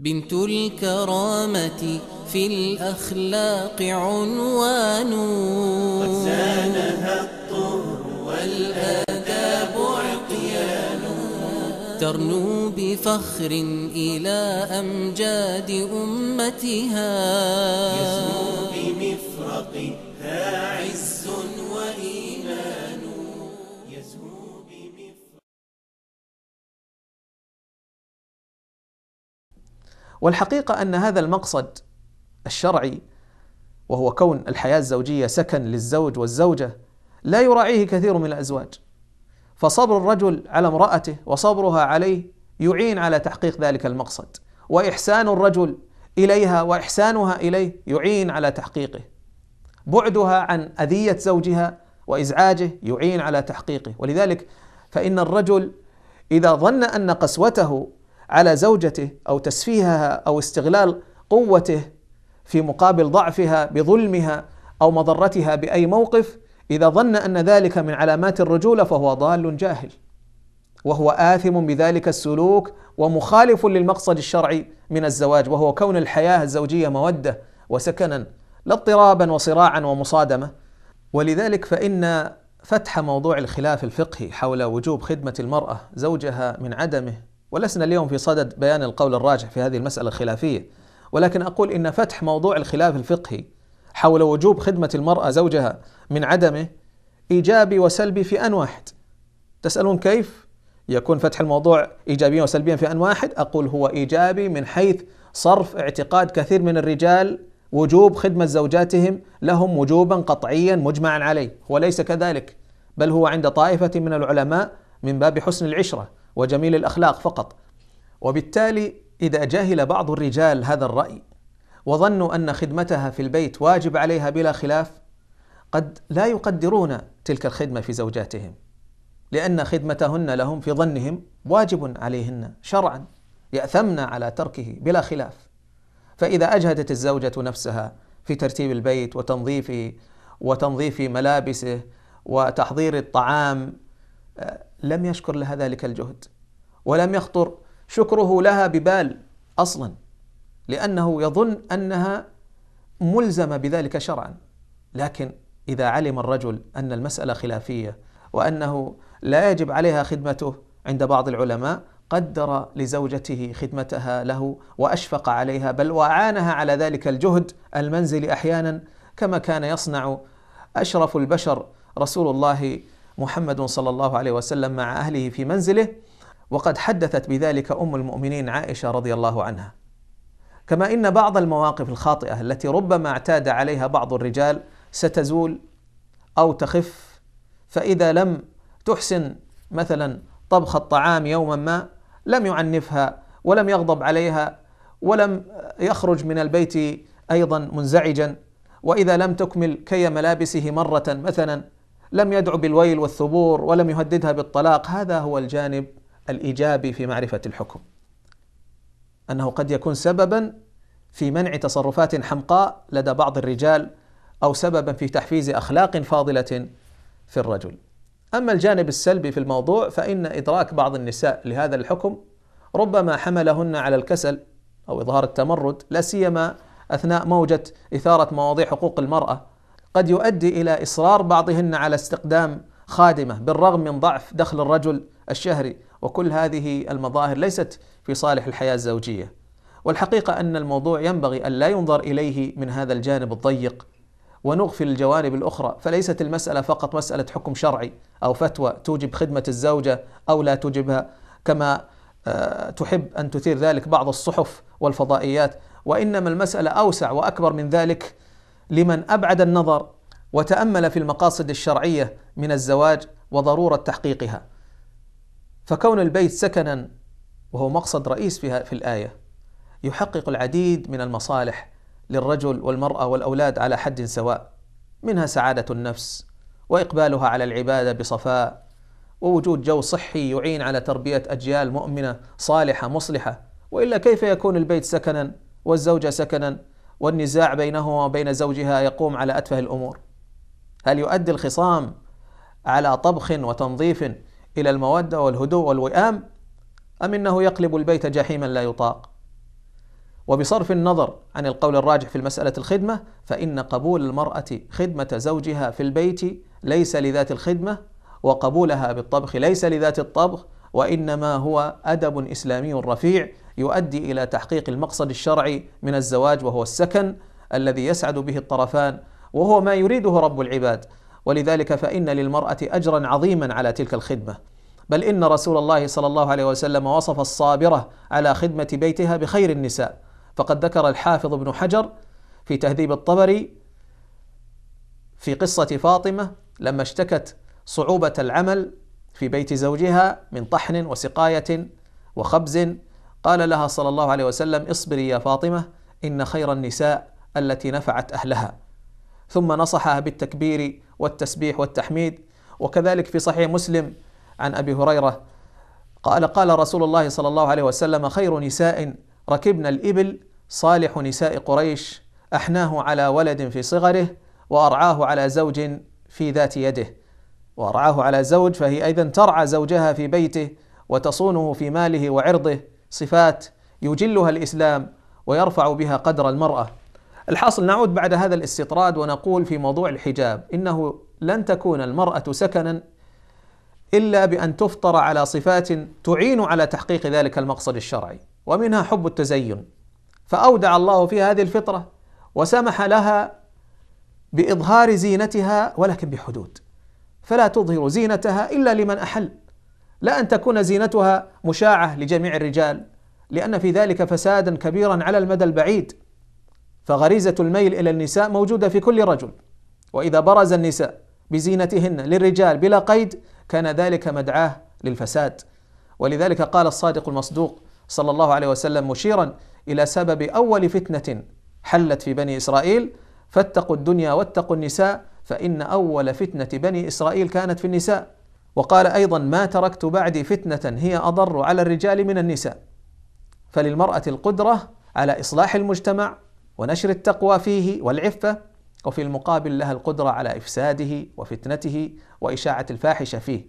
بنت الكرامة في الأخلاق عنوان قد زانها الطهر والآداب عقيان ترنو بفخر إلى أمجاد أمتها يزنو بمفرقها عز والحقيقة أن هذا المقصد الشرعي وهو كون الحياة الزوجية سكن للزوج والزوجة لا يراعيه كثير من الأزواج فصبر الرجل على امرأته وصبرها عليه يعين على تحقيق ذلك المقصد وإحسان الرجل إليها وإحسانها إليه يعين على تحقيقه بعدها عن أذية زوجها وإزعاجه يعين على تحقيقه ولذلك فإن الرجل إذا ظن أن قسوته على زوجته او تسفيهها او استغلال قوته في مقابل ضعفها بظلمها او مضرتها باي موقف اذا ظن ان ذلك من علامات الرجوله فهو ضال جاهل وهو آثم بذلك السلوك ومخالف للمقصد الشرعي من الزواج وهو كون الحياة الزوجية مودة وسكنا لا اضطرابا وصراعا ومصادمة ولذلك فإن فتح موضوع الخلاف الفقهي حول وجوب خدمة المرأة زوجها من عدمه ولسنا اليوم في صدد بيان القول الراجح في هذه المسألة الخلافية ولكن أقول إن فتح موضوع الخلاف الفقهي حول وجوب خدمة المرأة زوجها من عدمه إيجابي وسلبي في أن واحد تسألون كيف؟ يكون فتح الموضوع إيجابيا وسلبيا في أن واحد أقول هو إيجابي من حيث صرف اعتقاد كثير من الرجال وجوب خدمة زوجاتهم لهم وجوبا قطعيا مجمعا عليه وليس كذلك بل هو عند طائفة من العلماء من باب حسن العشرة وجميل الاخلاق فقط وبالتالي اذا جهل بعض الرجال هذا الراي وظنوا ان خدمتها في البيت واجب عليها بلا خلاف قد لا يقدرون تلك الخدمه في زوجاتهم لان خدمتهن لهم في ظنهم واجب عليهن شرعا ياثمن على تركه بلا خلاف فاذا اجهدت الزوجه نفسها في ترتيب البيت وتنظيفه وتنظيف ملابسه وتحضير الطعام لم يشكر لها ذلك الجهد ولم يخطر شكره لها ببال اصلا لانه يظن انها ملزمه بذلك شرعا لكن اذا علم الرجل ان المساله خلافيه وانه لا يجب عليها خدمته عند بعض العلماء قدر لزوجته خدمتها له واشفق عليها بل واعانها على ذلك الجهد المنزلي احيانا كما كان يصنع اشرف البشر رسول الله محمد صلى الله عليه وسلم مع اهله في منزله وقد حدثت بذلك ام المؤمنين عائشه رضي الله عنها كما ان بعض المواقف الخاطئه التي ربما اعتاد عليها بعض الرجال ستزول او تخف فاذا لم تحسن مثلا طبخ الطعام يوما ما لم يعنفها ولم يغضب عليها ولم يخرج من البيت ايضا منزعجا واذا لم تكمل كي ملابسه مره مثلا لم يدعو بالويل والثبور ولم يهددها بالطلاق هذا هو الجانب الايجابي في معرفه الحكم انه قد يكون سببا في منع تصرفات حمقاء لدى بعض الرجال او سببا في تحفيز اخلاق فاضله في الرجل اما الجانب السلبي في الموضوع فان ادراك بعض النساء لهذا الحكم ربما حملهن على الكسل او اظهار التمرد لا سيما اثناء موجه اثاره مواضيع حقوق المراه قد يؤدي الى اصرار بعضهن على استقدام خادمه بالرغم من ضعف دخل الرجل الشهري وكل هذه المظاهر ليست في صالح الحياه الزوجيه. والحقيقه ان الموضوع ينبغي ان لا ينظر اليه من هذا الجانب الضيق ونغفل الجوانب الاخرى فليست المساله فقط مساله حكم شرعي او فتوى توجب خدمه الزوجه او لا توجبها كما آه، تحب ان تثير ذلك بعض الصحف والفضائيات وانما المساله اوسع واكبر من ذلك لمن ابعد النظر وتامل في المقاصد الشرعيه من الزواج وضروره تحقيقها فكون البيت سكنا وهو مقصد رئيس فيها في الايه يحقق العديد من المصالح للرجل والمراه والاولاد على حد سواء منها سعاده النفس واقبالها على العباده بصفاء ووجود جو صحي يعين على تربيه اجيال مؤمنه صالحه مصلحه والا كيف يكون البيت سكنا والزوجه سكنا والنزاع بينهما وبين زوجها يقوم على أتفه الأمور هل يؤدي الخصام على طبخ وتنظيف إلى المودة والهدوء والوئام أم إنه يقلب البيت جحيما لا يطاق وبصرف النظر عن القول الراجح في مسألة الخدمة فإن قبول المرأة خدمة زوجها في البيت ليس لذات الخدمة وقبولها بالطبخ ليس لذات الطبخ وانما هو ادب اسلامي رفيع يؤدي الى تحقيق المقصد الشرعي من الزواج وهو السكن الذي يسعد به الطرفان وهو ما يريده رب العباد ولذلك فان للمراه اجرا عظيما على تلك الخدمه بل ان رسول الله صلى الله عليه وسلم وصف الصابره على خدمه بيتها بخير النساء فقد ذكر الحافظ ابن حجر في تهذيب الطبري في قصه فاطمه لما اشتكت صعوبه العمل في بيت زوجها من طحن وسقايه وخبز قال لها صلى الله عليه وسلم اصبري يا فاطمه ان خير النساء التي نفعت اهلها ثم نصحها بالتكبير والتسبيح والتحميد وكذلك في صحيح مسلم عن ابي هريره قال قال رسول الله صلى الله عليه وسلم خير نساء ركبنا الابل صالح نساء قريش احناه على ولد في صغره وارعاه على زوج في ذات يده ورعاه على زوج فهي أيضا ترعى زوجها في بيته وتصونه في ماله وعرضه صفات يجلها الإسلام ويرفع بها قدر المرأة الحاصل نعود بعد هذا الاستطراد ونقول في موضوع الحجاب إنه لن تكون المرأة سكنا إلا بأن تفطر على صفات تعين على تحقيق ذلك المقصد الشرعي ومنها حب التزين فأودع الله في هذه الفطرة وسمح لها بإظهار زينتها ولكن بحدود فلا تظهر زينتها إلا لمن أحل لا أن تكون زينتها مشاعة لجميع الرجال لأن في ذلك فسادا كبيرا على المدى البعيد فغريزة الميل إلى النساء موجودة في كل رجل وإذا برز النساء بزينتهن للرجال بلا قيد كان ذلك مدعاه للفساد ولذلك قال الصادق المصدوق صلى الله عليه وسلم مشيرا إلى سبب أول فتنة حلت في بني إسرائيل فاتقوا الدنيا واتقوا النساء فإن أول فتنة بني إسرائيل كانت في النساء وقال أيضا ما تركت بعدي فتنة هي أضر على الرجال من النساء فللمرأة القدرة على إصلاح المجتمع ونشر التقوى فيه والعفة وفي المقابل لها القدرة على إفساده وفتنته وإشاعة الفاحشة فيه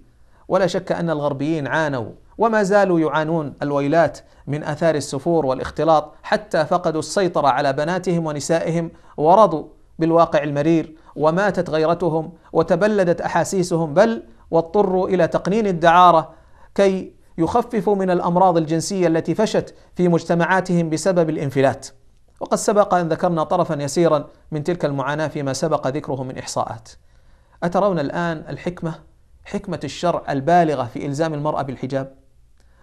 ولا شك أن الغربيين عانوا وما زالوا يعانون الويلات من آثار السفور والاختلاط حتى فقدوا السيطرة على بناتهم ونسائهم ورضوا بالواقع المرير وماتت غيرتهم وتبلدت احاسيسهم بل واضطروا الى تقنين الدعاره كي يخففوا من الامراض الجنسيه التي فشت في مجتمعاتهم بسبب الانفلات. وقد سبق ان ذكرنا طرفا يسيرا من تلك المعاناه فيما سبق ذكره من احصاءات. اترون الان الحكمه حكمه الشرع البالغه في الزام المراه بالحجاب؟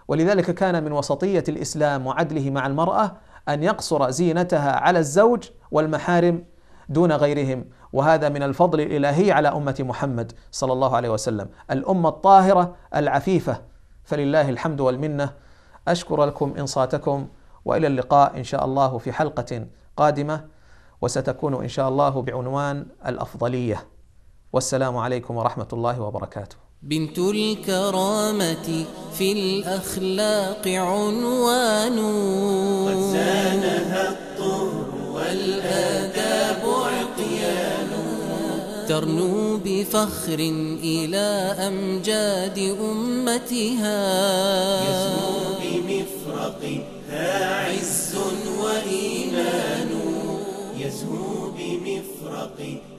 ولذلك كان من وسطيه الاسلام وعدله مع المراه ان يقصر زينتها على الزوج والمحارم دون غيرهم وهذا من الفضل الالهي على امه محمد صلى الله عليه وسلم الامه الطاهره العفيفه فلله الحمد والمنه اشكر لكم انصاتكم والى اللقاء ان شاء الله في حلقه قادمه وستكون ان شاء الله بعنوان الافضليه والسلام عليكم ورحمه الله وبركاته بنت الكرامة في الأخلاق عنوان قد زانها ترنو بفخر إلى أمجاد أمتها يزهو بمفرقها عز وإيمان يزهو بمفرق